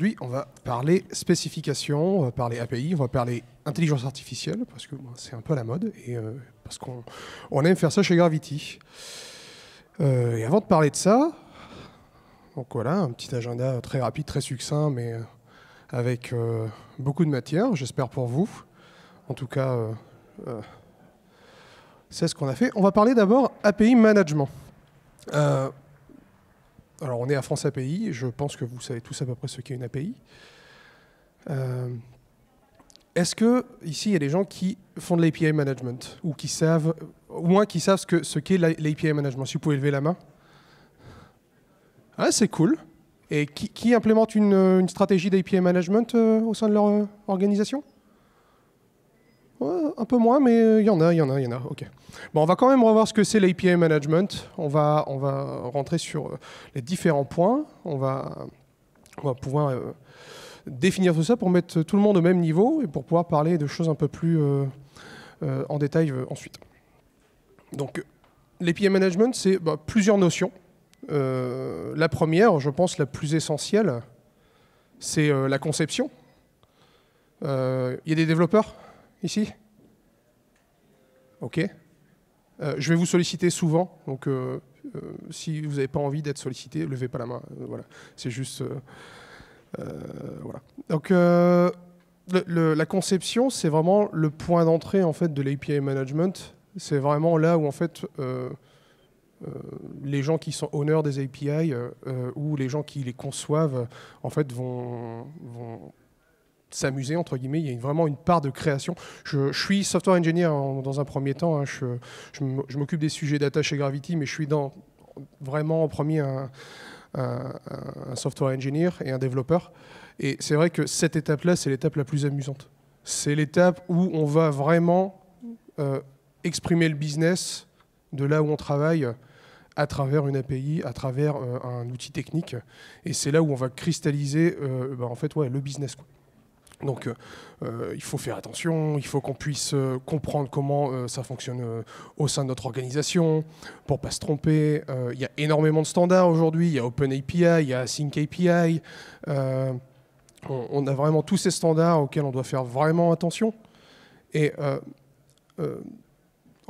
aujourd'hui, on va parler spécification, on va parler API, on va parler intelligence artificielle, parce que c'est un peu la mode, et euh, parce qu'on aime faire ça chez Gravity. Euh, et avant de parler de ça, voilà, un petit agenda très rapide, très succinct, mais euh, avec beaucoup de matière, j'espère pour vous. En tout cas, c'est ce qu'on a fait. On va parler d'abord API management alors on est à France API, je pense que vous savez tous à peu près ce qu'est une API. Euh, est-ce que ici il y a des gens qui font de l'API management ou qui savent, au moins qui savent ce, que, ce qu'est l'API management Si vous pouvez lever la main. Ah, c'est cool. Et qui, qui implémente une, stratégie d'API management euh, au sein de leur euh, organisation un peu moins, mais il euh, y en a, il y en a, il y en a. Ok. Bon, on va quand même revoir ce que c'est l'API management. On va, on va rentrer sur euh, les différents points. On va, on va pouvoir euh, définir tout ça pour mettre tout le monde au même niveau et pour pouvoir parler de choses un peu plus en détail ensuite. Donc, l'API management, c'est bah, plusieurs notions. la première, je pense, la plus essentielle, c'est la conception. Il y a des développeurs ici Ok. Euh, je vais vous solliciter souvent, donc euh, euh, si vous n'avez pas envie d'être sollicité, levez pas la main. voilà, c'est juste. voilà. Donc, la conception, c'est vraiment le point d'entrée en fait de l'API management. C'est vraiment là où en fait les gens qui sont honneurs des API ou les gens qui les conçoivent en fait vont s'amuser, entre guillemets. Il y a vraiment une part de création. Je, suis software engineer dans un premier temps. Hein, je, m'occupe des sujets data chez Gravity, mais je suis dans, vraiment en premier un, software engineer et un développeur. Et c'est vrai que cette étape-là, c'est l'étape la plus amusante. C'est l'étape où on va vraiment euh, exprimer le business de là où on travaille à travers une API, à travers euh, un outil technique. Et c'est là où on va cristalliser euh, bah, en fait, ouais, le business. Quoi. Donc euh, euh, il faut faire attention, il faut qu'on puisse euh, comprendre comment ça fonctionne au sein de notre organisation pour ne pas se tromper. Il y a énormément de standards aujourd'hui, il y a OpenAPI, il y a SyncAPI. On, on, a vraiment tous ces standards auxquels on doit faire vraiment attention. Et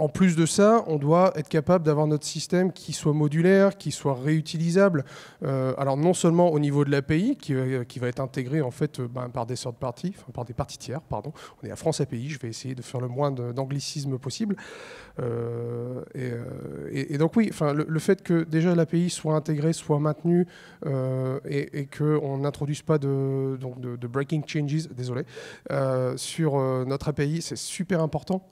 en plus de ça, on doit être capable d'avoir notre système qui soit modulaire, qui soit réutilisable. Euh, alors non seulement au niveau de l'API, qui, euh, qui, va être intégré en fait euh, ben, par des sortes parties, par des parties tiers, pardon. On est à France API, je vais essayer de faire le moins d'anglicisme possible. et, donc oui, enfin, le, fait que déjà l'API soit intégrée, soit maintenue, et, et qu'on n'introduise pas de, de, breaking changes, désolé, sur notre API, c'est super important.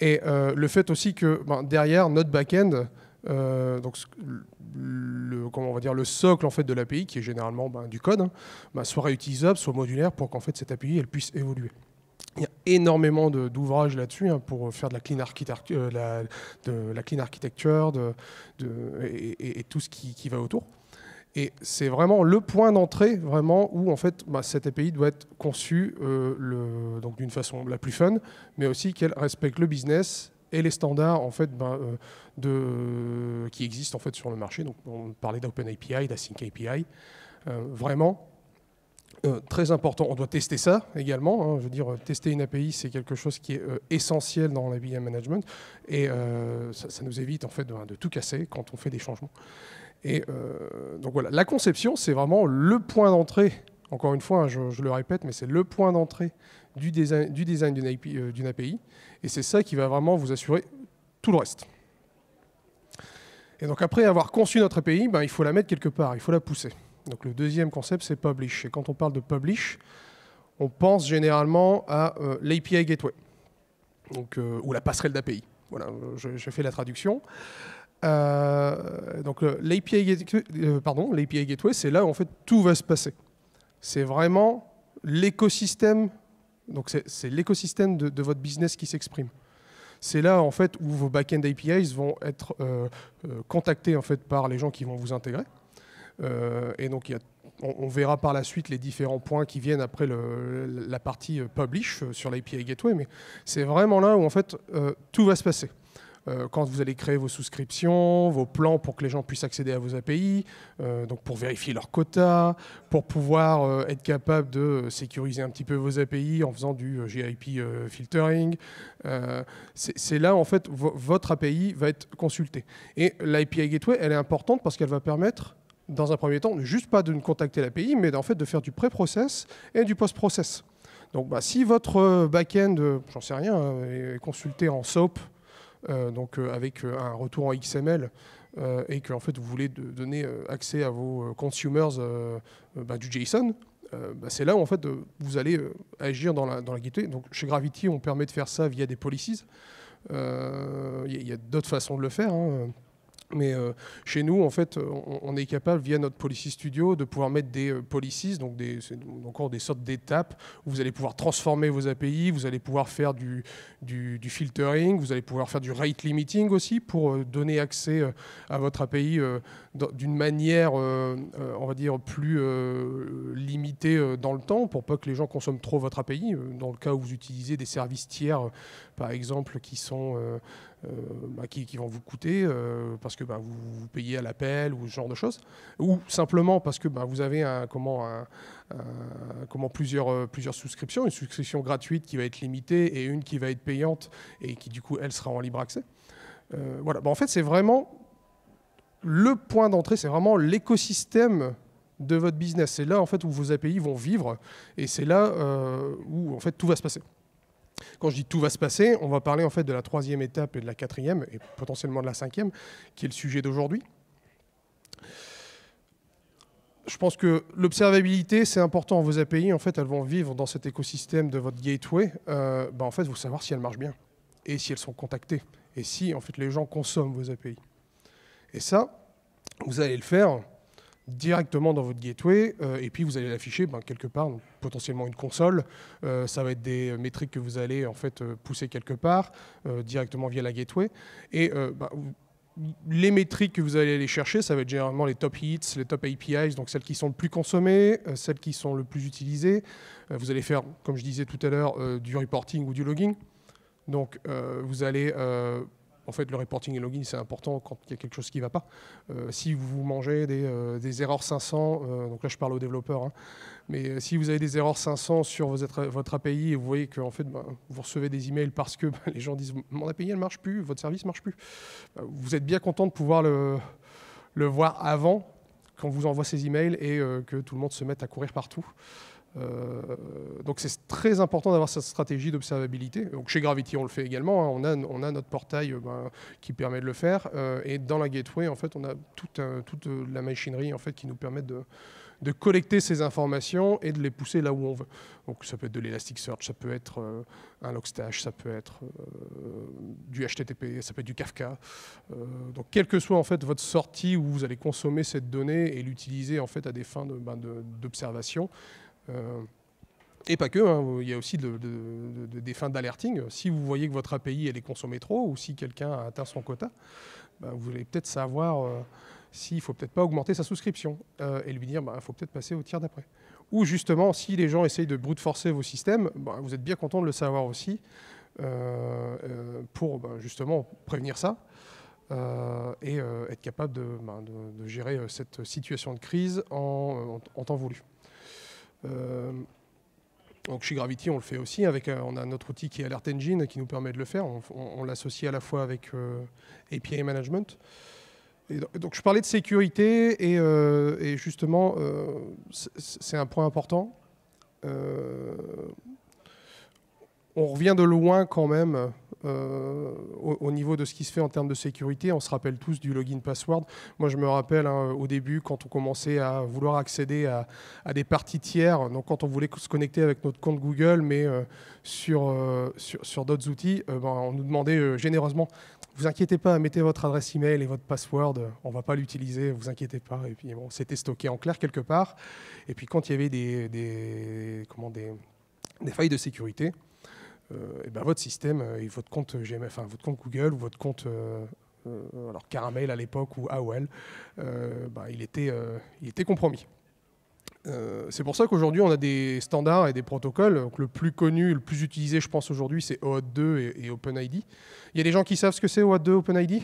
Et euh, le fait aussi que ben, derrière notre back-end, euh, donc le, comment on va dire, le socle en fait de l'API, qui est généralement ben, du code, hein, ben, soit réutilisable, soit modulaire, pour qu'en fait cette API elle puisse évoluer. Il y a énormément d'ouvrages là-dessus hein, pour faire de la clean, architecture, de la clean architecture de, et, tout ce qui va autour. Et c'est vraiment le point d'entrée, vraiment, où en fait bah, cette API doit être conçue euh, d'une façon la plus fun, mais aussi qu'elle respecte le business et les standards en fait ben, euh, qui existent en fait sur le marché. Donc on parlait d'Open API, d'Async API, euh, vraiment. très important, on doit tester ça également. Hein. je dire, tester une API, c'est quelque chose qui est essentiel dans l'API management et ça, nous évite en fait ben, de tout casser quand on fait des changements. Et euh, donc voilà, la conception, c'est vraiment le point d'entrée. Encore une fois, hein, je, le répète, mais c'est le point d'entrée du design d'une API, euh, Et c'est ça qui va vraiment vous assurer tout le reste. Et donc après avoir conçu notre API, ben, il faut la mettre quelque part, il faut la pousser. Donc le deuxième concept, c'est publish. Et quand on parle de publish, on pense généralement à euh, l'API gateway, donc, ou la passerelle d'API. Voilà, j'ai fait la traduction. Euh, donc l'API Gateway, euh, Gateway, c'est là où en fait tout va se passer. C'est vraiment l'écosystème, donc c'est l'écosystème de, votre business qui s'exprime. C'est là en fait où vos back-end APIs vont être euh, contactés en fait par les gens qui vont vous intégrer. et donc on, verra par la suite les différents points qui viennent après le, la partie publish sur l'API Gateway, mais c'est vraiment là où en fait tout va se passer. Euh, quand vous allez créer vos souscriptions, vos plans pour que les gens puissent accéder à vos API, euh, donc pour vérifier leurs quotas, pour pouvoir euh, être capable de sécuriser un petit peu vos API en faisant du GIP filtering. C'est là, en fait, votre API va être consultée. Et l'API Gateway, elle est importante parce qu'elle va permettre dans un premier temps, juste pas de ne contacter l'API, mais en fait de faire du pré-process et du post-process. Donc bah, si votre back-end, j'en sais rien, est consulté en SOAP euh, donc euh, avec euh, un retour en XML. et que fait vous voulez donner accès à vos consumers bah, du JSON, bah, c'est là où en fait vous allez agir dans la, dans Donc chez Gravity, on permet de faire ça via des policies. Il y a, d'autres façons de le faire. Hein. Mais euh, chez nous, en fait, euh, on, est capable, via notre policy studio, de pouvoir mettre des euh, policies, donc des, encore des sortes d'étapes où vous allez pouvoir transformer vos API, vous allez pouvoir faire du, filtering, vous allez pouvoir faire du rate limiting aussi pour donner accès à votre API d'une manière, on va dire, plus limitée dans le temps pour pas que les gens consomment trop votre API. Dans le cas où vous utilisez des services tiers, par exemple, qui sont euh, euh, bah, qui, vont vous coûter euh, parce que bah, vous, payez à l'appel ou ce genre de choses, ou simplement parce que bah, vous avez un, comment, comment plusieurs, plusieurs souscriptions, une souscription gratuite qui va être limitée et une qui va être payante et qui du coup elle sera en libre accès. voilà. en fait, c'est vraiment le point d'entrée, c'est vraiment l'écosystème de votre business. C'est là en fait où vos API vont vivre et c'est là où en fait tout va se passer. Quand je dis tout va se passer, on va parler en fait de la troisième étape et de la quatrième, et potentiellement de la cinquième, qui est le sujet d'aujourd'hui. Je pense que l'observabilité, c'est important. Vos API, en fait, elles vont vivre dans cet écosystème de votre gateway. Euh, bah, en fait, vous savoir si elles marchent bien et si elles sont contactées et si en fait les gens consomment vos API. Et ça, vous allez le faire directement dans votre gateway, euh, et puis vous allez l'afficher ben, quelque part, potentiellement une console. Euh, ça va être des métriques que vous allez en fait euh, pousser quelque part directement via la gateway. Et ben, les métriques que vous allez aller chercher, ça va être généralement les top hits, les top APIs, donc celles qui sont le plus consommées, celles qui sont le plus utilisées. vous allez faire, comme je disais tout à l'heure, du reporting ou du logging. Donc vous allez en fait, le reporting et login, c'est important quand il y a quelque chose qui ne va pas. Euh, si vous mangez des, euh, erreurs 500, euh, donc là je parle aux développeurs, hein, mais si vous avez des erreurs 500 sur votre API et vous voyez que en fait, ben, vous recevez des emails parce que ben, les gens disent mon API ne marche plus, votre service ne marche plus, ben, vous êtes bien content de pouvoir le, le voir avant qu'on vous envoie ces emails et que tout le monde se mette à courir partout. Euh, donc c'est très important d'avoir cette stratégie d'observabilité. Donc chez Gravity, on le fait également. Hein. On, a, on, a, notre portail euh, ben, qui permet de le faire. Euh, et dans la gateway, en fait, on a toute, toute la machinerie en fait, qui nous permet de, de collecter ces informations et de les pousser là où on veut. Donc ça peut être de l'Elasticsearch, ça peut être un Logstash, ça peut être du HTTP, ça peut être du Kafka. donc quelle que soit en fait votre sortie où vous allez consommer cette donnée et l'utiliser en fait à des fins ben, d'observation, de, euh, et pas que, hein, il y a aussi des fins d'alerting. Si vous voyez que votre API elle est consommée trop ou si quelqu'un a atteint son quota, bah, vous voulez peut-être savoir euh, s'il ne faut peut-être pas augmenter sa souscription euh, et lui dire il bah, faut peut-être passer au tiers d'après. Ou justement, si les gens essayent de brute forcer vos systèmes, bah, vous êtes bien content de le savoir aussi pour justement prévenir ça et être capable de, gérer cette situation de crise en temps voulu. Euh, donc chez Gravity, on le fait aussi. Avec, euh, on a notre outil qui est Alert Engine qui nous permet de le faire. On, l'associe à la fois avec euh, API Management. donc je parlais de sécurité et, justement, c'est un point important. on revient de loin quand même euh, au, niveau de ce qui se fait en termes de sécurité. On se rappelle tous du login password. Moi, je me rappelle hein, au début, quand on commençait à vouloir accéder à, des parties tiers, donc quand on voulait se connecter avec notre compte Google, mais euh, euh, sur, d'autres outils, ben, on nous demandait généreusement vous inquiétez pas, mettez votre adresse email et votre password, on ne va pas l'utiliser, vous inquiétez pas. Et puis bon, c'était stocké en clair quelque part. Et puis quand il y avait des, des failles de sécurité, et euh, eh ben, votre système euh, et votre compte Gmail, enfin votre compte Google ou votre compte euh, alors Caramel à l'époque ou AOL, ben, il, était, il était compromis. c'est pour ça qu'aujourd'hui, on a des standards et des protocoles. le plus connu, le plus utilisé, je pense, aujourd'hui, c'est OAuth 2 et, OpenID. Il y a des gens qui savent ce que c'est OAuth 2, OpenID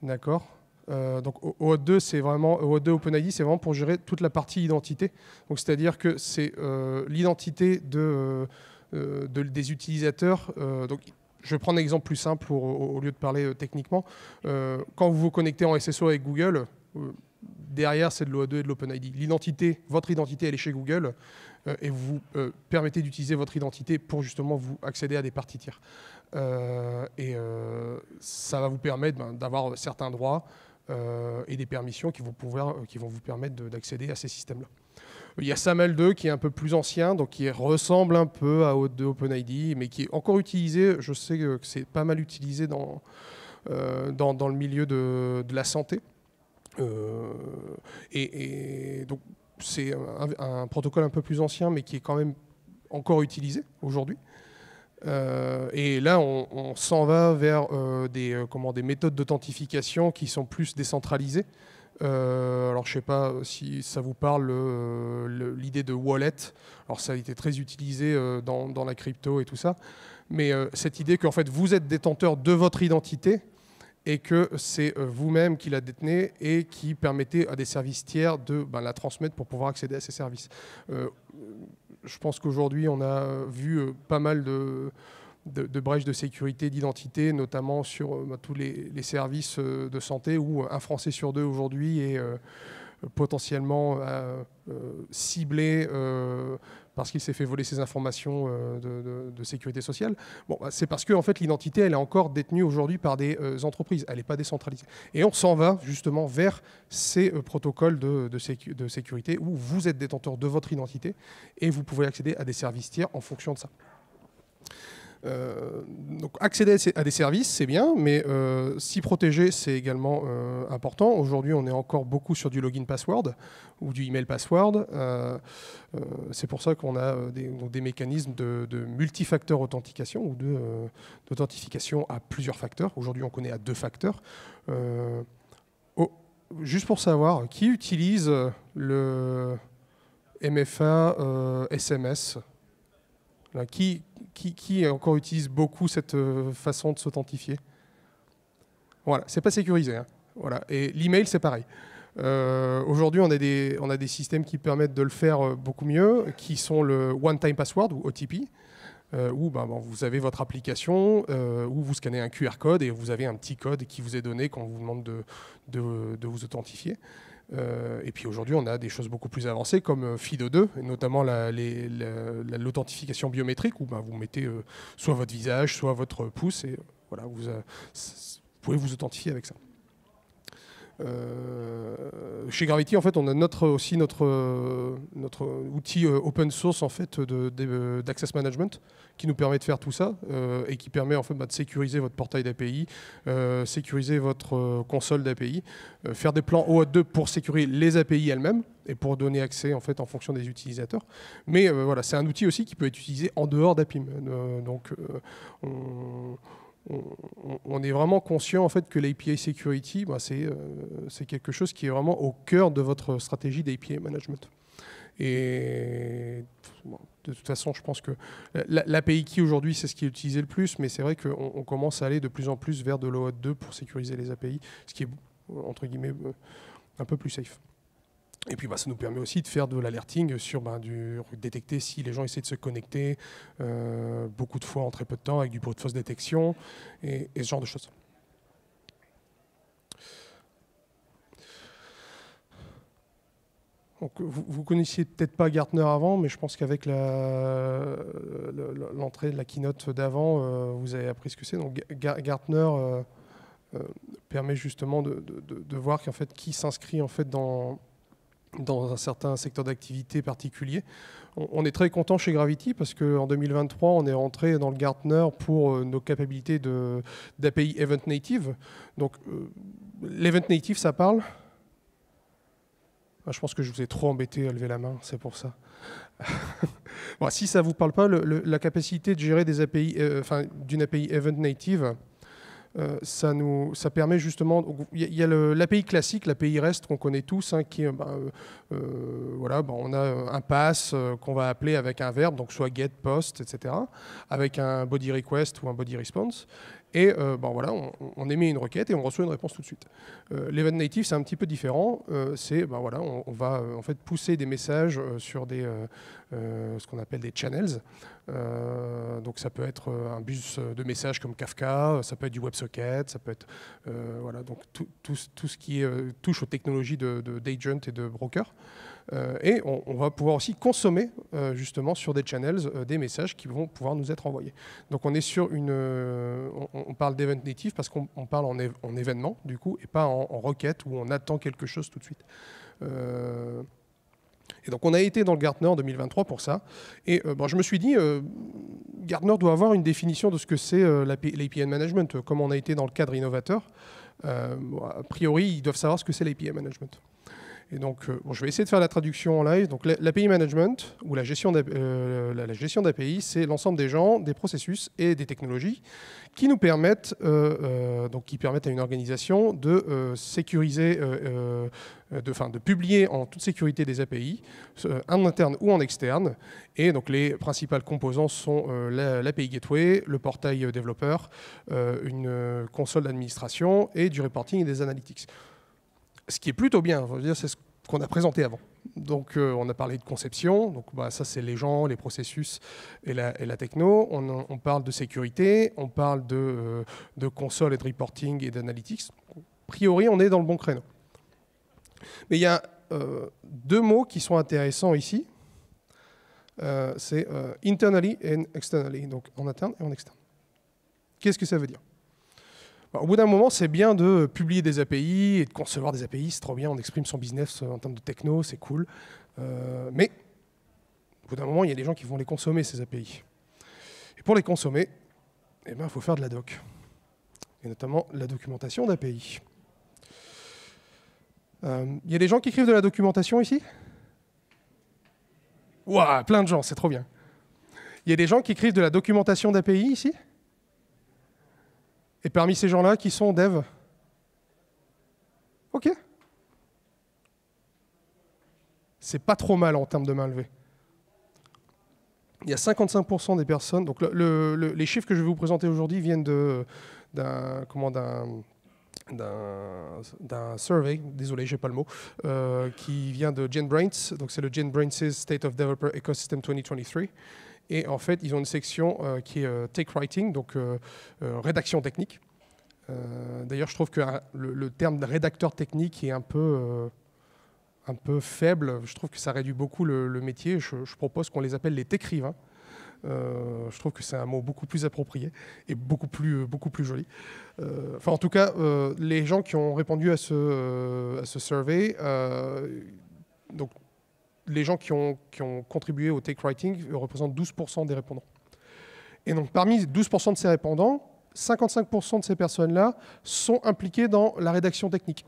D'accord. Euh, donc OAuth 2, c'est vraiment OAuth 2 OpenID, c'est vraiment pour gérer toute la partie identité. Donc c'est-à-dire que c'est euh, l'identité euh, de, des utilisateurs. donc je vais prendre un exemple plus simple au, lieu de parler techniquement. quand vous vous connectez en SSO avec Google, derrière c'est de l'OAuth 2 et de l'OpenID. L'identité, votre identité, elle est chez Google et vous permettez d'utiliser votre identité pour justement vous accéder à des parties tiers. et ça va vous permettre ben, d'avoir certains droits. Euh, et des permissions qui vont, euh, qui vont vous permettre d'accéder à ces systèmes-là. Il y a SAML2 qui est un peu plus ancien, donc qui ressemble un peu à OpenID, mais qui est encore utilisé. Je sais euh, que c'est pas mal utilisé dans, le milieu de, la santé. et, donc c'est un, protocole un peu plus ancien, mais qui est quand même encore utilisé aujourd'hui. Euh, et là, on, s'en va vers euh, des, euh, comment, des méthodes d'authentification qui sont plus décentralisées. alors, je ne sais pas si ça vous parle l'idée de wallet. Alors, ça a été très utilisé dans, la crypto et tout ça. Mais cette idée qu'en fait, vous êtes détenteur de votre identité et que c'est vous-même qui la détenez et qui permettez à des services tiers de ben, la transmettre pour pouvoir accéder à ces services je pense qu'aujourd'hui, on a euh, vu euh, pas mal de, brèches de sécurité, d'identité, notamment sur euh, bah, tous les, services de santé, où un Français sur deux aujourd'hui est potentiellement ciblé parce qu'il s'est fait voler ses informations euh, de, sécurité sociale. Bon, bah, c'est parce que en fait l'identité elle est encore détenue aujourd'hui par des euh, entreprises, elle n'est pas décentralisée. Et on s'en va justement vers ces euh, protocoles de sécurité où vous êtes détenteur de votre identité et vous pouvez accéder à des services tiers en fonction de ça. Euh, donc accéder à des services, c'est bien, mais euh, s'y protéger, c'est également euh, important. Aujourd'hui, on est encore beaucoup sur du login password ou du email password. c'est pour ça qu'on a des, mécanismes de, multifacteur authentication ou d'authentification à plusieurs facteurs. Aujourd'hui, on connaît à deux facteurs oh, juste pour savoir, qui utilise le MFA SMS qui, encore utilise beaucoup cette euh, façon de s'authentifier Voilà, c'est pas sécurisé. Hein. Voilà. Et l'email, c'est pareil. Euh, aujourd'hui, on, a des, systèmes qui permettent de le faire euh, beaucoup mieux, qui sont le one-time password ou OTP, où bah, vous avez votre application, où vous scannez un QR code et vous avez un petit code qui vous est donné quand on vous demande de vous authentifier. Euh, et puis aujourd'hui, on a des choses beaucoup plus avancées comme euh, FIDO 2, et notamment l'authentification biométrique où bah, vous mettez euh, soit votre visage, soit votre pouce, et voilà, vous pouvez vous authentifier avec ça. Euh, chez Gravity, en fait, on a notre, aussi notre, euh, notre outil euh, open source en fait, d'access management qui nous permet de faire tout ça et qui permet en fait, bah, de sécuriser votre portail d'API, sécuriser votre console d'API, faire des plans OAuth 2 pour sécuriser les API elles-mêmes et pour donner accès en, fait, en fonction des utilisateurs. Mais voilà, c'est un outil aussi qui peut être utilisé en dehors d'APIM. donc, on, est vraiment conscient en fait que l'API security, bah, euh, c'est quelque chose qui est vraiment au cœur de votre stratégie d'API management. Et de toute façon, je pense que l'API key aujourd'hui, c'est ce qui est utilisé le plus, mais c'est vrai qu'on commence à aller de plus en plus vers de l'OAuth 2 pour sécuriser les API, ce qui est entre guillemets euh, un peu plus safe. Et puis, bah, ça nous permet aussi de faire de l'alerting sur bah, du, détecter si les gens essaient de se connecter euh, beaucoup de fois en très peu de temps avec du pot de fausse détection et, ce genre de choses. Donc, vous, ne connaissiez peut-être pas Gartner avant, mais je pense qu'avec l'entrée de la keynote d'avant, euh, vous avez appris ce que c'est. Donc, Gartner. Euh, permet justement de, voir qui s'inscrit en fait dans, dans un certain secteur d'activité particulier. On est très content chez Gravity parce qu'en 2023, on est rentré dans le Gartner pour euh, nos capacités d'API Event Native. Donc, euh, l'Event Native, ça parle ah, Je pense que je vous ai trop embêté à lever la main, c'est pour ça. si ça ne vous parle pas, la capacité de gérer des API, euh, d'une API Event Native, euh, ça, nous, ça permet justement. Il y a, l'API classique, l'API REST qu'on connaît tous, hein, qui euh, ben, euh, voilà, ben, on a un pass qu'on va appeler avec un verbe, donc soit get, post, etc., avec un body request ou un body response. Et ben, voilà, on, émet une requête et on reçoit une réponse tout de suite. L'event native, c'est un petit peu différent. c'est ben, voilà, on, on va en fait pousser des messages sur des, ce qu'on appelle des channels. Euh, donc ça peut être euh, un bus euh, de messages comme Kafka, ça peut être du WebSocket, ça peut être voilà, donc tout, ce qui touche aux technologies d'agent de, et de broker. et on, va pouvoir aussi consommer justement sur des channels des messages qui vont pouvoir nous être envoyés. Donc on est sur une, on, parle d'event native parce qu'on parle en, événement du coup et pas en, requête où on attend quelque chose tout de suite. Et donc on a été dans le Gartner en 2023 pour ça. Et euh, je me suis dit, euh, Gartner doit avoir une définition de ce que c'est euh, l'APN management, comme on a été dans le cadre innovateur. a priori, ils doivent savoir ce que c'est l'APN management donc, euh, je vais essayer de faire la traduction en live. Donc, l'API management ou la gestion d'API, euh, c'est l'ensemble des gens, des processus et des technologies qui nous permettent, euh, donc, qui permettent à une organisation de sécuriser, de, de publier en toute sécurité des API, en interne ou en externe. Et donc, les principales composantes sont l'API Gateway, le portail développeur, une console d'administration et du reporting et des analytics ce qui est plutôt bien. C'est ce qu'on a présenté avant. Donc euh, on a parlé de conception, donc bah, ça c'est les gens, les processus et la, techno. On, parle de sécurité, on parle euh, de, console et de reporting et d'analytics. A priori, on est dans le bon créneau. Mais il y a euh, deux mots qui sont intéressants ici. c'est internally and externally, donc en interne et en externe. Qu'est-ce que ça veut dire bah, au bout d'un moment, c'est bien de publier des API et de concevoir des API, c'est trop bien, on exprime son business euh, en termes de techno, c'est cool. Euh, mais au bout d'un moment, il y a des gens qui vont les consommer, ces API. Et pour les consommer, il eh ben, faut faire de la doc, et notamment la documentation d'API. Il euh, y a des gens qui écrivent de la documentation ici Ouah, plein de gens, c'est trop bien. Il y a des gens qui écrivent de la documentation d'API ici et parmi ces gens-là, qui sont dev Ok. C'est pas trop mal en termes de main levée. Il y a 55% des personnes. Donc les chiffres que je vais vous présenter aujourd'hui viennent d'un comment d'un d'un survey, désolé, j'ai pas le mot, euh, qui vient de Brains. donc c'est le Brains State of Developer Ecosystem 2023. Et en fait, ils ont une section euh, qui est tech writing, donc euh, euh, rédaction technique. D'ailleurs, je trouve que hein, le, terme de rédacteur technique est un peu, un peu faible. Je trouve que ça réduit beaucoup le, métier. Je, propose qu'on les appelle les écrivains. je trouve que c'est un mot beaucoup plus approprié et beaucoup plus, beaucoup plus joli. enfin, en tout cas, les gens qui ont répondu à ce, à ce survey, donc les gens qui ont, contribué au take writing représentent 12% des répondants. Et donc parmi 12% de ces répondants, 55% de ces personnes-là sont impliquées dans la rédaction technique.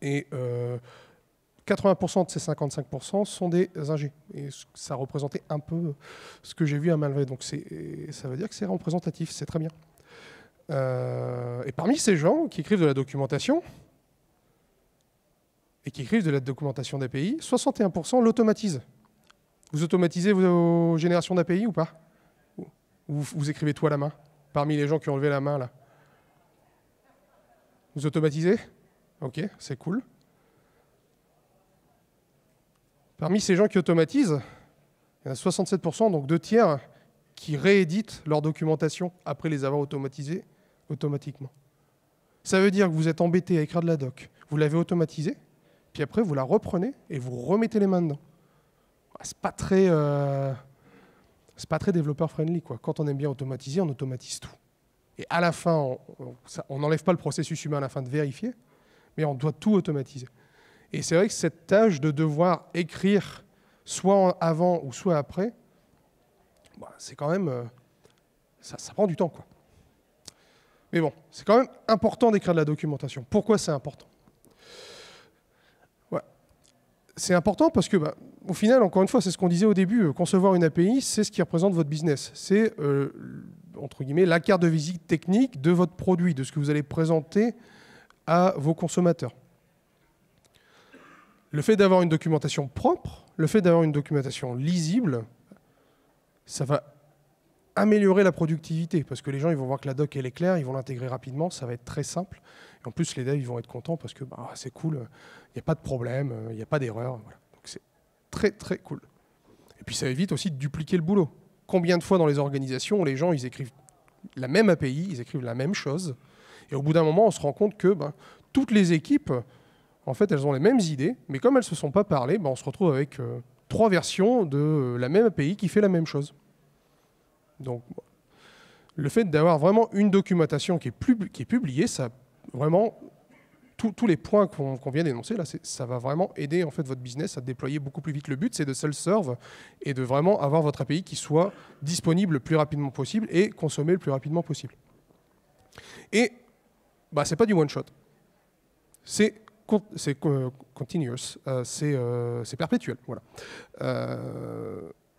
Et 80% euh, de ces 55% sont des ingés. Et ça représentait un peu ce que j'ai vu à Malvay. Donc ça veut dire que c'est représentatif, c'est très bien. Euh, et parmi ces gens qui écrivent de la documentation, et qui écrivent de la documentation d'API, 61% l'automatisent. Vous automatisez vos générations d'API ou pas ou vous, écrivez tout à la main, parmi les gens qui ont levé la main là Vous automatisez Ok, c'est cool. Parmi ces gens qui automatisent, il y en a 67%, donc deux tiers, qui rééditent leur documentation après les avoir automatisées automatiquement. Ça veut dire que vous êtes embêté à écrire de la doc, vous l'avez automatisée, puis après vous la reprenez et vous remettez les mains dedans. Ah, c'est pas très, euh, c'est pas très développeur friendly quoi. Quand on aime bien automatiser, on automatise tout. Et à la fin, on n'enlève pas le processus humain à la fin de vérifier, mais on doit tout automatiser. Et c'est vrai que cette tâche de devoir écrire soit avant ou soit après, bah, c'est quand même, euh, ça, ça prend du temps quoi. Mais bon, c'est quand même important d'écrire de la documentation. Pourquoi c'est important c'est important parce que, bah, au final, encore une fois, c'est ce qu'on disait au début, euh, concevoir une API, c'est ce qui représente votre business. C'est, euh, entre guillemets, la carte de visite technique de votre produit, de ce que vous allez présenter à vos consommateurs. Le fait d'avoir une documentation propre, le fait d'avoir une documentation lisible, ça va améliorer la productivité, parce que les gens ils vont voir que la doc elle est claire, ils vont l'intégrer rapidement, ça va être très simple. Et en plus, les devs ils vont être contents parce que bah, c'est cool, il n'y a pas de problème, il n'y a pas d'erreur. Voilà. Donc c'est très très cool. Et puis ça évite aussi de dupliquer le boulot. Combien de fois dans les organisations, les gens ils écrivent la même API, ils écrivent la même chose, et au bout d'un moment, on se rend compte que bah, toutes les équipes, en fait, elles ont les mêmes idées, mais comme elles ne se sont pas parlées, bah, on se retrouve avec euh, trois versions de euh, la même API qui fait la même chose. Donc, le fait d'avoir vraiment une documentation qui est, qui est publiée, ça vraiment tous les points qu'on vient d'énoncer là, ça va vraiment aider en fait votre business à déployer beaucoup plus vite. Le but, c'est de self-serve et de vraiment avoir votre API qui soit disponible le plus rapidement possible et consommée le plus rapidement possible. Et bah, c'est pas du one shot, c'est euh, continuous, euh, euh, c'est perpétuel. Voilà.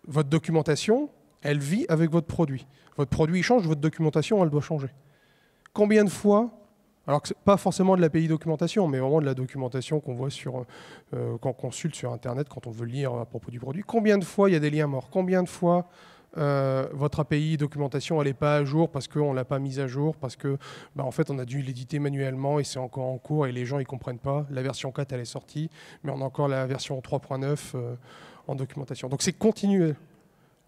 votre documentation, elle vit avec votre produit. Votre produit change, votre documentation, elle doit changer. Combien de fois, alors que pas forcément de l'API documentation, mais vraiment de la documentation qu'on voit sur, euh, qu'on consulte sur Internet quand on veut lire à propos du produit, combien de fois il y a des liens morts Combien de fois euh, votre API documentation n'est pas à jour parce qu'on ne l'a pas mise à jour, parce que bah, en fait on a dû l'éditer manuellement et c'est encore en cours et les gens ne comprennent pas. La version 4 elle est sortie, mais on a encore la version 3.9 euh, en documentation. Donc c'est continuer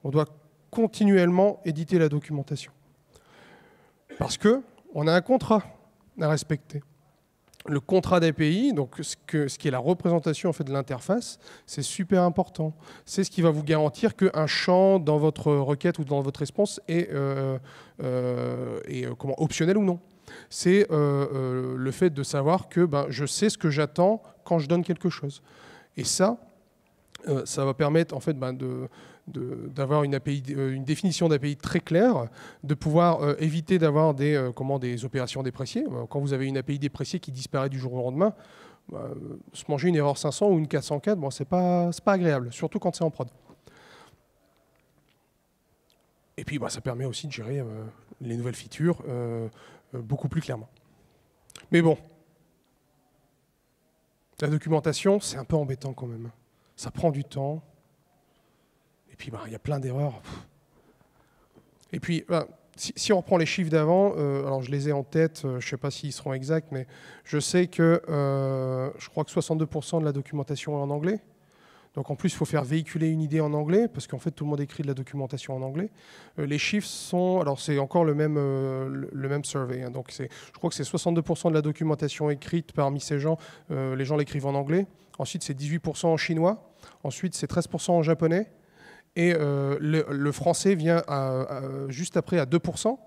On doit continuellement éditer la documentation. Parce que on a un contrat à respecter. Le contrat d'API, donc ce, qui est la représentation en fait de l'interface, c'est super important. C'est ce qui va vous garantir qu'un champ dans votre requête ou dans votre réponse est, euh, euh, euh, comment, optionnel ou non. C'est le fait de savoir que ben, je sais ce que j'attends quand je donne quelque chose. Et ça, ça va permettre en fait ben, de, d'avoir une, euh, définition d'API très claire, de pouvoir euh, éviter d'avoir des, euh, des opérations dépréciées. Quand vous avez une API dépréciée qui disparaît du jour au lendemain, se manger une erreur 500 ou une 404, bon, ce n'est pas, pas agréable, surtout quand c'est en prod. Et puis, bah, ça permet aussi de gérer les nouvelles features beaucoup plus clairement. Mais bon, la documentation, c'est un peu embêtant quand même. Ça prend du temps, puis, ben, il y a plein d'erreurs. Et puis, ben, si, on reprend les chiffres d'avant, euh, alors je les ai en tête, euh, je ne sais pas s'ils seront exacts, mais je sais que euh, je crois que 62% de la documentation est en anglais. Donc en plus, il faut faire véhiculer une idée en anglais, parce qu'en fait, tout le monde écrit de la documentation en anglais. les chiffres sont... Alors c'est encore le même, le même survey. Hein. je crois que c'est 62% de la documentation écrite parmi ces gens, les gens l'écrivent en anglais. Ensuite, c'est 18% en chinois. Ensuite, c'est 13% en japonais et euh, le, français vient juste après à 2%,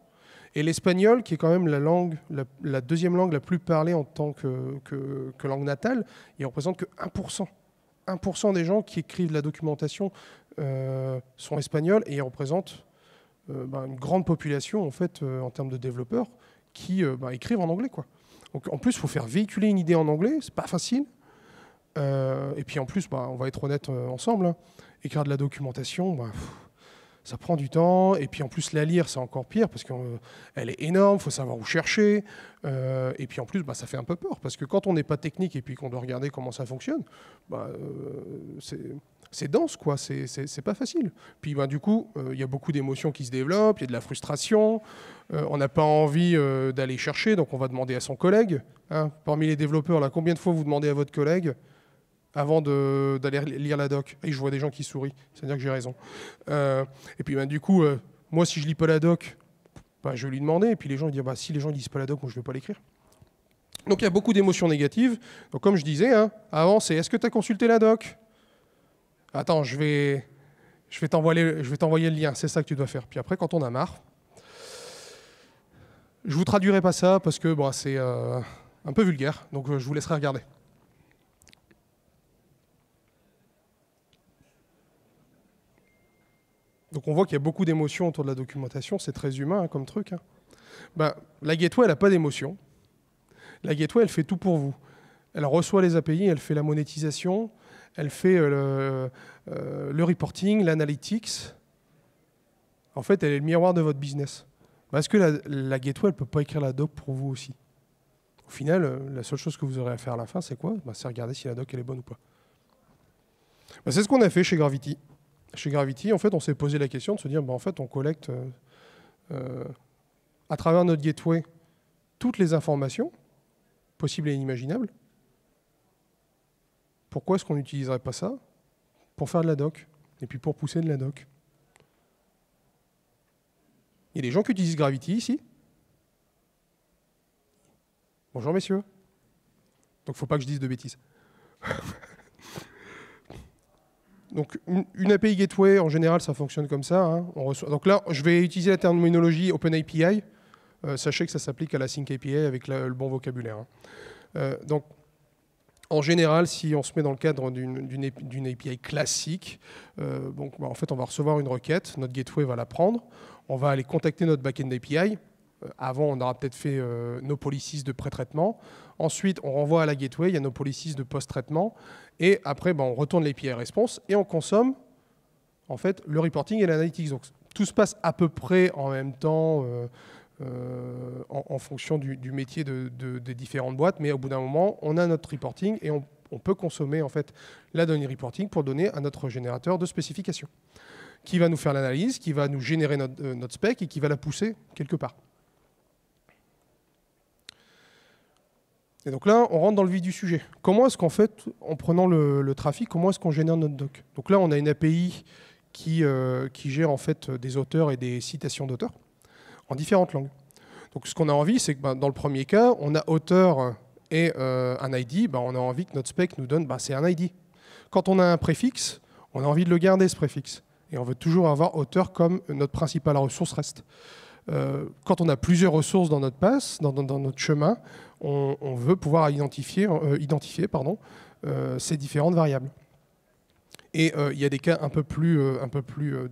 et l'espagnol, qui est quand même la, deuxième langue la plus parlée en tant que, langue natale, il ne représente que 1%. 1% des gens qui écrivent la documentation euh, sont espagnols et ils représentent euh, ben, une grande population en fait en termes de développeurs qui ben, écrivent en anglais quoi. Donc en plus, il faut faire véhiculer une idée en anglais, c'est pas facile. et puis en plus, ben, on va être honnête ensemble, hein écrire de la documentation, bah, ça prend du temps. Et puis en plus, la lire, c'est encore pire parce qu'elle euh, est énorme, il faut savoir où chercher. Euh, et puis en plus, bah, ça fait un peu peur parce que quand on n'est pas technique et puis qu'on doit regarder comment ça fonctionne, bah, euh, c'est. dense, quoi, c'est pas facile. Puis du coup, il y a beaucoup d'émotions qui se développent, il y a de la frustration, on n'a pas envie d'aller chercher, donc on va demander à son collègue. Hein. Parmi les développeurs, là, combien de fois vous demandez à votre collègue avant d'aller lire la doc. Et je vois des gens qui sourient, c'est-à-dire que j'ai raison. Euh, et puis ben, du coup, euh, moi, si je lis pas la doc, ben, je vais lui demander. Et puis les gens disent, bah, si les gens ne lisent pas la doc, moi, je ne vais pas l'écrire. Donc il y a beaucoup d'émotions négatives. Donc comme je disais, hein, avant, c'est est-ce que tu as consulté la doc Attends, je vais, je vais t'envoyer le lien, c'est ça que tu dois faire. Puis après, quand on a marre, je vous traduirai pas ça parce que bon, c'est euh, un peu vulgaire, donc je vous laisserai regarder. Donc on voit qu'il y a beaucoup d'émotions autour de la documentation, c'est très humain hein, comme truc. Hein. Bah, la gateway, elle n'a pas d'émotion. La gateway, elle fait tout pour vous. Elle reçoit les API, elle fait la monétisation, elle fait euh, euh, le, reporting, l'analytics. En fait, elle est le miroir de votre business. Parce bah, que la, gateway, elle ne peut pas écrire la doc pour vous aussi. Au final, euh, la seule chose que vous aurez à faire à la fin, c'est quoi bah, C'est regarder si la doc elle est bonne ou pas. c'est ce qu'on a fait chez Gravity chez Gravity, en fait, on s'est posé la question de se dire, ben, en fait, on collecte euh, euh, à travers notre gateway toutes les informations possibles et inimaginables. Pourquoi est-ce qu'on n'utiliserait pas ça pour faire de la doc et puis pour pousser de la doc Il y a des gens qui utilisent Gravity ici. Bonjour messieurs. Donc faut pas que je dise de bêtises. Donc une API gateway, en général, ça fonctionne comme ça. Hein. Donc là, je vais utiliser la terminologie OpenAPI. API, euh, sachez que ça s'applique à la Sync API avec le bon vocabulaire. Hein. Euh, donc en général, si on se met dans le cadre d'une API classique, euh, bah, en fait, on va recevoir une requête, notre gateway va la prendre, on va aller contacter notre backend API. Avant, on aura peut-être fait nos policies de pré-traitement. Ensuite, on renvoie à la gateway, il y a nos policies de post-traitement. Et après, ben, on retourne les l'API response et on consomme en fait, le reporting et l'analytics. Donc, tout se passe à peu près en même temps euh, euh, en, fonction du, métier des différentes boîtes. Mais au bout d'un moment, on a notre reporting et on, peut consommer en fait, la donnée reporting pour donner à notre générateur de spécification, qui va nous faire l'analyse, qui va nous générer notre euh, spec et qui va la pousser quelque part. Et donc là, on rentre dans le vif du sujet. Comment est-ce qu'en fait, en prenant le, trafic, comment est-ce qu'on génère notre doc Donc là, on a une API qui, euh, qui gère en fait des auteurs et des citations d'auteurs en différentes langues. Donc ce qu'on a envie, c'est que bah, dans le premier cas, on a auteur et euh, un ID, bah, on a envie que notre spec nous donne, bah, c'est un ID. Quand on a un préfixe, on a envie de le garder, ce préfixe. Et on veut toujours avoir auteur comme notre principale ressource reste. Euh, quand on a plusieurs ressources dans notre passe, dans, dans notre chemin, on, veut pouvoir identifier, euh, identifier pardon, euh, ces différentes variables. Et euh, il y a des cas un peu plus,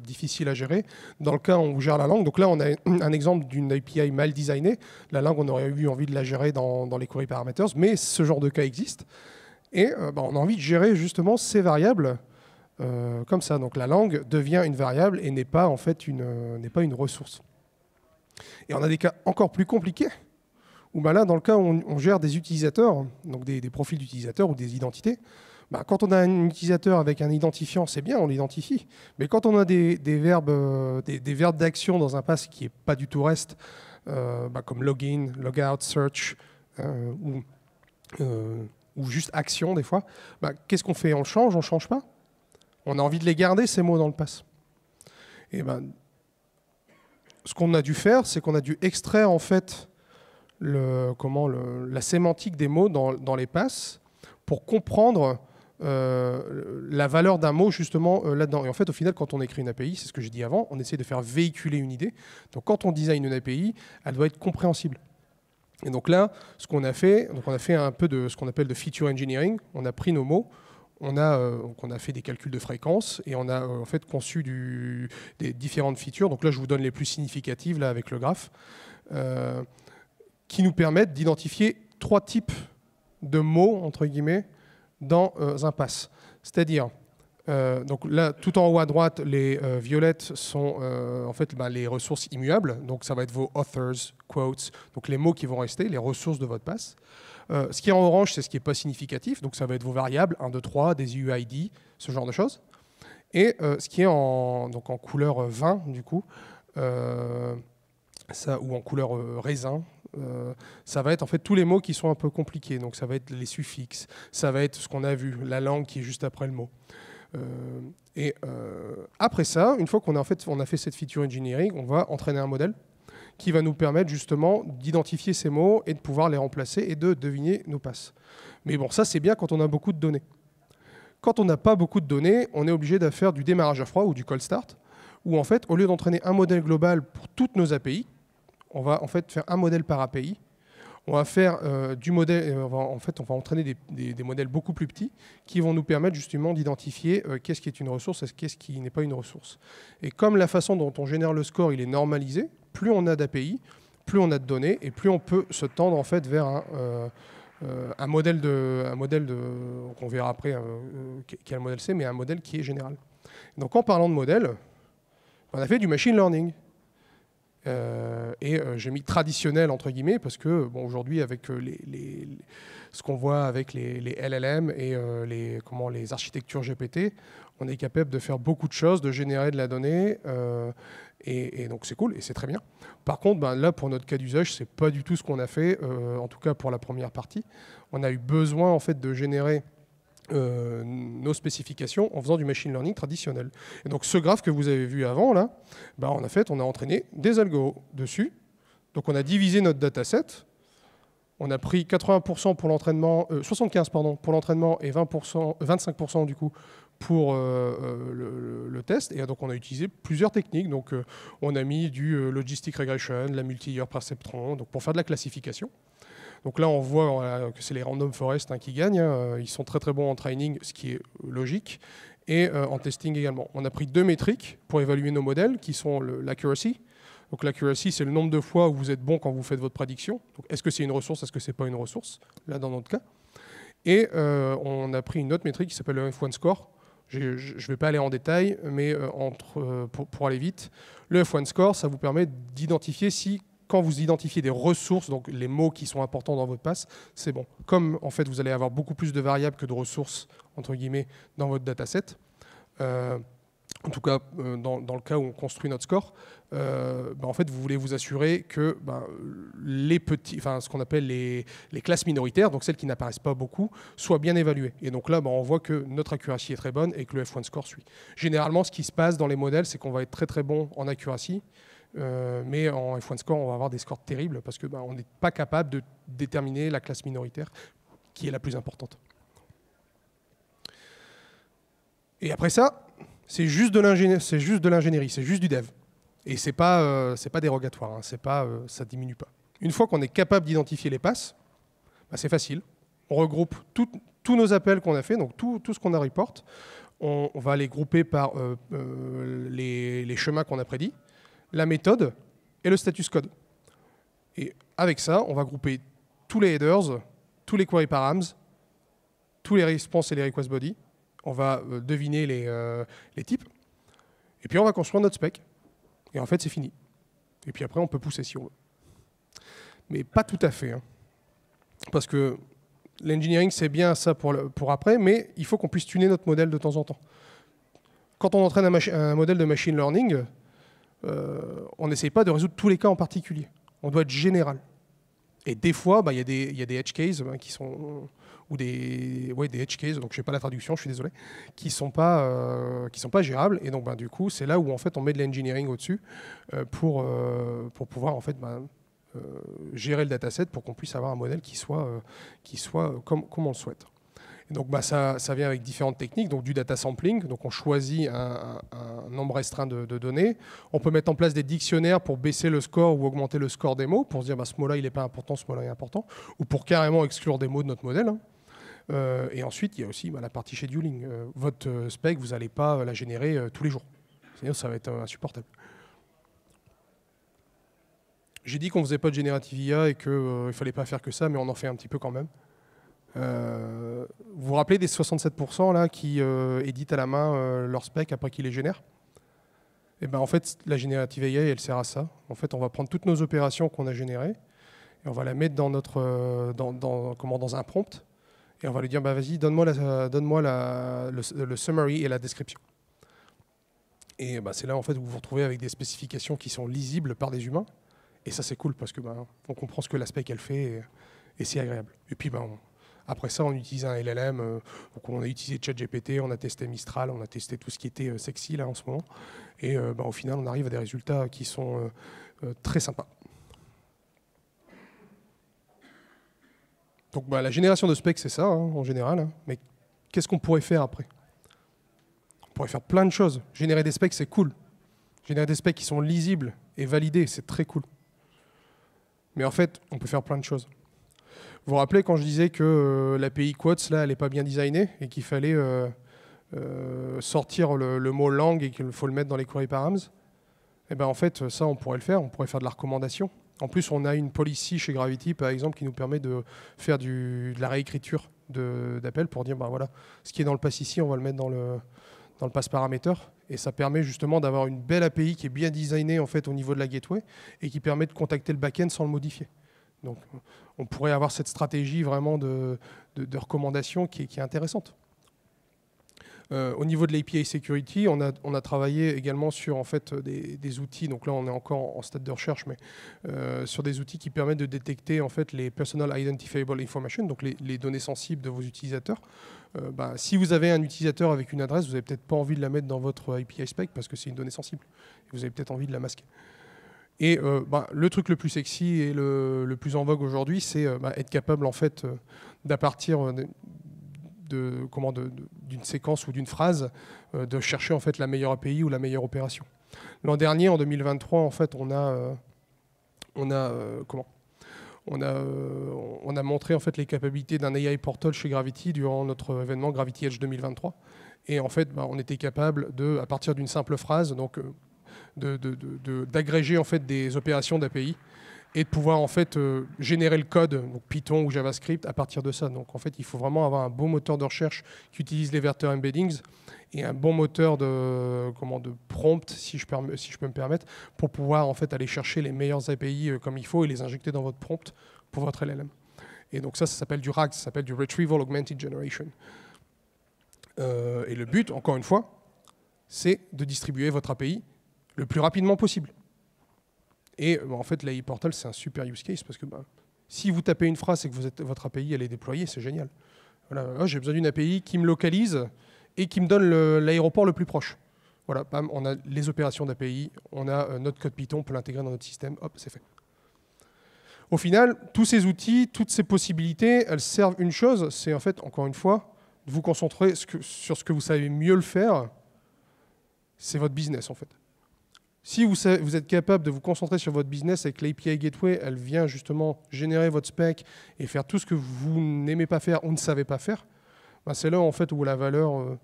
difficiles à gérer. Dans le cas où on gère la langue, donc là on a un exemple d'une API mal designée. La langue, on aurait eu envie de la gérer dans, les query parameters, mais ce genre de cas existe. Et bah, on a envie de gérer justement ces variables comme ça. Donc la langue devient une variable et n'est pas en fait une, n'est pas une ressource. Et on a des cas encore plus compliqués ou ben là, dans le cas où on, gère des utilisateurs, donc des, profils d'utilisateurs ou des identités, ben quand on a un utilisateur avec un identifiant, c'est bien, on l'identifie. Mais quand on a des, verbes euh, des, verbes d'action dans un pass qui n'est pas du tout reste, euh, ben comme login, logout, search, euh, ou, juste action des fois, qu'est-ce qu'on fait On le change, on ne change pas On a envie de les garder, ces mots, dans le pass. Et ben, ce qu'on a dû faire, c'est qu'on a dû extraire en fait comment, la sémantique des mots dans, dans les passes pour comprendre euh, la valeur d'un mot justement euh, là-dedans. Et en fait, au final, quand on écrit une API, c'est ce que j'ai dit avant, on essaie de faire véhiculer une idée. Donc quand on design une API, elle doit être compréhensible. Et donc là, ce qu'on a fait, donc on a fait un peu de ce qu'on appelle de feature engineering. On a pris nos mots, on a, euh, on a fait des calculs de fréquence et on a en fait conçu du, des différentes features. Donc là, je vous donne les plus significatives là avec le graphe qui nous permettent d'identifier trois types de mots, entre guillemets, dans euh, un pass. C'est-à-dire, euh, donc là, tout en haut à droite, les euh, violettes sont en fait bah, les ressources immuables. Donc ça va être vos authors, quotes, donc les mots qui vont rester, les ressources de votre pass. ce qui est en orange, c'est ce qui n'est pas significatif. Donc ça va être vos variables, 1, 2, 3, des UID, ce genre de choses. Et ce qui est en, donc en couleur vin du coup, ça, ou en couleur raisin, euh, ça va être en fait tous les mots qui sont un peu compliqués. Donc ça va être les suffixes, ça va être ce qu'on a vu, la langue qui est juste après le mot. Euh, et euh, après ça, une fois qu'on a, en fait, on a fait cette feature engineering, on va entraîner un modèle qui va nous permettre justement d'identifier ces mots et de pouvoir les remplacer et de deviner nos passes. Mais bon, ça c'est bien quand on a beaucoup de données. Quand on n'a pas beaucoup de données, on est obligé d'affaire du démarrage à froid ou du cold start, où en fait, au lieu d'entraîner un modèle global pour toutes nos API, on va en fait faire un modèle par API. On va faire euh, du modèle, euh, en fait, on va entraîner des, modèles beaucoup plus petits qui vont nous permettre justement d'identifier euh, qu'est-ce qui est une ressource et qu'est-ce qui n'est pas une ressource. Et comme la façon dont on génère le score, il est normalisé, plus on a d'API, plus on a de données et plus on peut se tendre en fait vers un, modèle de, un modèle de, qu'on verra après quel modèle c'est, mais un modèle qui est général. Donc en parlant de modèle, on a fait du machine learning. Euh, et euh, j'ai mis traditionnel entre guillemets parce que bon, aujourd'hui avec euh, les, les, ce qu'on voit avec les, les LLM et les comment les architectures GPT, on est capable de faire beaucoup de choses, de générer de la donnée et, et, donc c'est cool et c'est très bien. Par contre, ben, là pour notre cas d'usage, c'est pas du tout ce qu'on a fait, en tout cas pour la première partie. On a eu besoin en fait de générer euh, nos spécifications en faisant du machine learning traditionnel. Et donc ce graphe que vous avez vu avant, là, bah, a fait, on a entraîné des algos dessus. Donc on a divisé notre dataset. On a pris 80% pour l'entraînement, 75 euh, pardon, pour l'entraînement et 20%, 25% du coup pour euh, le, test. Et donc, on a utilisé plusieurs techniques. Donc, on a mis du logistic regression, la multi-year perceptron, donc pour faire de la classification. Donc là, on voit euh, que c'est les Random Forest hein, qui gagnent. Hein. Euh, ils sont très très bons en training, ce qui est logique, et euh, en testing également. On a pris deux métriques pour évaluer nos modèles, qui sont l'accuracy. Donc l'accuracy, c'est le nombre de fois où vous êtes bon quand vous faites votre prédiction. Est-ce que c'est une ressource, est-ce que c'est pas une ressource Là, dans notre cas. Et on a pris une autre métrique qui s'appelle le F1 score. Je ne vais pas aller en détail, mais pour aller vite, le F1 score, ça vous permet d'identifier si quand vous identifiez des ressources, donc les mots qui sont importants dans votre passe, c'est bon. Comme en fait vous allez avoir beaucoup plus de variables que de ressources entre guillemets dans votre dataset, euh, en tout cas euh, dans, le cas où on construit notre score, euh, bah, en fait vous voulez vous assurer que bah, les petits, enfin ce qu'on appelle les, classes minoritaires, donc celles qui n'apparaissent pas beaucoup, soient bien évaluées. Et donc là, bah, on voit que notre accuracy est très bonne et que le F1 score suit. Généralement, ce qui se passe dans les modèles, c'est qu'on va être très très bon en accuracy, euh, mais en F1 Score, on va avoir des scores terribles parce qu'on ben, bah, n'est pas capable de déterminer la classe minoritaire qui est la plus importante. Et après ça, c'est juste de l'ingénierie, c'est juste du dev. Et ce n'est euh, pas, dérogatoire, hein, euh, ça ne diminue pas. Une fois qu'on est capable d'identifier les passes, ben, c'est facile. On regroupe tous nos appels qu'on a fait, donc tout, ce qu'on a reporte. On, va les grouper par les, les, chemins qu'on a prédits la méthode et le status code. Et avec ça, on va grouper tous les headers, tous les query params, tous les responses et les request body. On va euh, deviner euh, les, types. Et puis on va construire notre spec. Et en fait, c'est fini. Et puis après, on peut pousser si on veut. Mais pas tout à fait. Hein. Parce que l'engineering, c'est bien ça pour, après, mais il faut qu'on puisse tuner notre modèle de temps en temps. Quand on entraîne un modèle de machine learning, euh, on n'essaye pas de résoudre tous les cas en particulier. On doit être général. Et des fois, bah, il y, a des edge cases hein, qui sont ou des, ouais, des donc je sais pas la traduction, je suis désolé, qui sont pas euh, sont pas gérables. Et donc bah, du coup, c'est là où en fait on met de l'engineering au-dessus euh, pour pour pouvoir en fait bah, gérer le dataset pour qu'on puisse avoir un modèle qui soit qui soit comme comme on le souhaite donc bah, ça, vient avec différentes techniques, donc du data sampling, donc on choisit un, nombre restreint de, données. On peut mettre en place des dictionnaires pour baisser le score ou augmenter le score des mots, pour se dire bah, ce mot-là il n'est pas important, ce mot-là est important, ou pour carrément exclure des mots de notre modèle. Hein. Euh, et ensuite, il y a aussi bah, la partie scheduling. Euh, votre euh, spec, vous n'allez pas la générer tous les jours. Sinon, ça va être insupportable. J'ai dit qu'on ne faisait pas de générative IA et qu'il ne fallait pas faire que ça, mais on en fait un petit peu quand même. Euh, vous vous rappelez des 67% là, qui euh, éditent à la main euh, leur spec après qu'ils les génèrent et eh ben, En fait, la générative AI, elle sert à ça. En fait, on va prendre toutes nos opérations qu'on a générées et on va la mettre dans, notre, dans, comment, dans un prompt et on va lui dire bah, vas-y, donne-moi, donne-moi le, summary et la description. Et ben, c'est là en fait, où vous vous retrouvez avec des spécifications qui sont lisibles par des humains. Et ça, c'est cool parce que ben, on comprend ce que l'aspect qu'elle fait et, c'est agréable. Et puis, ben, après ça, on utilise un LLM. Euh, on a utilisé ChatGPT, on a testé Mistral, on a testé tout ce qui était euh, sexy là en ce moment. Et euh, bah, au final, on arrive à des résultats qui sont très sympas. Donc bah, la génération de specs, c'est ça, hein, en général. Hein. Mais qu'est-ce qu'on pourrait faire après On pourrait faire plein de choses. Générer des specs, c'est cool. Générer des specs qui sont lisibles et validés, c'est très cool. Mais en fait, on peut faire plein de choses. Vous vous rappelez quand je disais que euh, l'API Quotes, là, elle n'est pas bien designée et qu'il fallait euh, euh, sortir le, mot langue et qu'il faut le mettre dans les query params eh ben en fait, ça, on pourrait le faire. On pourrait faire de la recommandation. En plus, on a une policy chez Gravity, par exemple, qui nous permet de faire de la réécriture d'appels pour dire, ben voilà, ce qui est dans le pass ici, on va le mettre dans le, dans le pass paramètre. Et ça permet justement d'avoir une belle API qui est bien designée en fait, au niveau de la gateway et qui permet de contacter le backend sans le modifier. Donc on pourrait avoir cette stratégie vraiment de, recommandation qui est, intéressante. Euh, au niveau de l'API Security, on a, travaillé également sur en fait, des, outils, donc là on est encore en stade de recherche, mais euh, sur des outils qui permettent de détecter en fait, les Personal Identifiable Information, donc les, données sensibles de vos utilisateurs. Euh, bah, si vous avez un utilisateur avec une adresse, vous n'avez peut-être pas envie de la mettre dans votre API spec parce que c'est une donnée sensible. Vous avez peut-être envie de la masquer. Et euh, bah, le truc le plus sexy et le, plus en vogue aujourd'hui, c'est euh, bah, être capable en fait euh, d'à partir de, d'une séquence ou d'une phrase, de chercher en fait la meilleure API ou la meilleure opération. L'an dernier, en 2023, en fait, on a on a comment on a, on a montré en fait les capacités d'un AI portal chez Gravity durant notre événement Gravity Edge 2023. Et en fait, bah, on était capable de, à partir d'une simple phrase, donc d'agréger de, en fait des opérations d'API et de pouvoir en fait euh, générer le code, Python ou JavaScript, à partir de ça. Donc en fait, il faut vraiment avoir un bon moteur de recherche qui utilise les vecteurs embeddings et un bon moteur de, comment, de prompt, si je, si je peux me permettre, pour pouvoir en fait aller chercher les meilleures API euh, comme il faut et les injecter dans votre prompt pour votre LLM. Et donc ça, ça s'appelle du RAG, ça s'appelle du Retrieval Augmented Generation. Euh, et le but, encore une fois, c'est de distribuer votre API le plus rapidement possible. Et en fait, l'AI Portal, c'est un super use case parce que ben, si vous tapez une phrase et que vous êtes, votre API elle est déployée, c'est génial. Voilà, oh, j'ai besoin d'une API qui me localise et qui me donne l'aéroport le, plus proche. Voilà, on a les opérations d'API, on a euh, notre code Python, on peut l'intégrer dans notre système, hop, c'est fait. Au final, tous ces outils, toutes ces possibilités, elles servent une chose, c'est en fait, encore une fois, de vous concentrer sur ce que vous savez mieux le faire, c'est votre business en fait. Si vous, êtes capable de vous concentrer sur votre business avec l'API Gateway, elle vient justement générer votre spec et faire tout ce que vous n'aimez pas faire ou ne savez pas faire, bah, c'est là en fait où la valeur euh,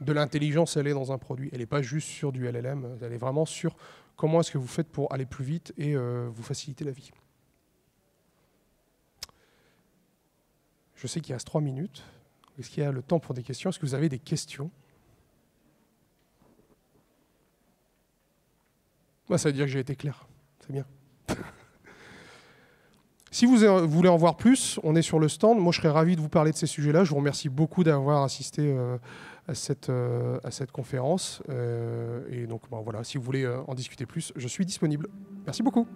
de l'intelligence, elle est dans un produit. Elle n'est pas juste sur du LLM, elle est vraiment sur comment est-ce que vous faites pour aller plus vite et euh, vous faciliter la vie. Je sais qu'il reste trois minutes. Est-ce qu'il y a le temps pour des questions Est-ce que vous avez des questions ça veut dire que j'ai été clair. C'est bien. si vous voulez en voir plus, on est sur le stand. Moi, je serais ravi de vous parler de ces sujets-là. Je vous remercie beaucoup d'avoir assisté euh, à, cette, euh, à cette conférence. Euh, et donc, ben voilà, si vous voulez en discuter plus, je suis disponible. Merci beaucoup.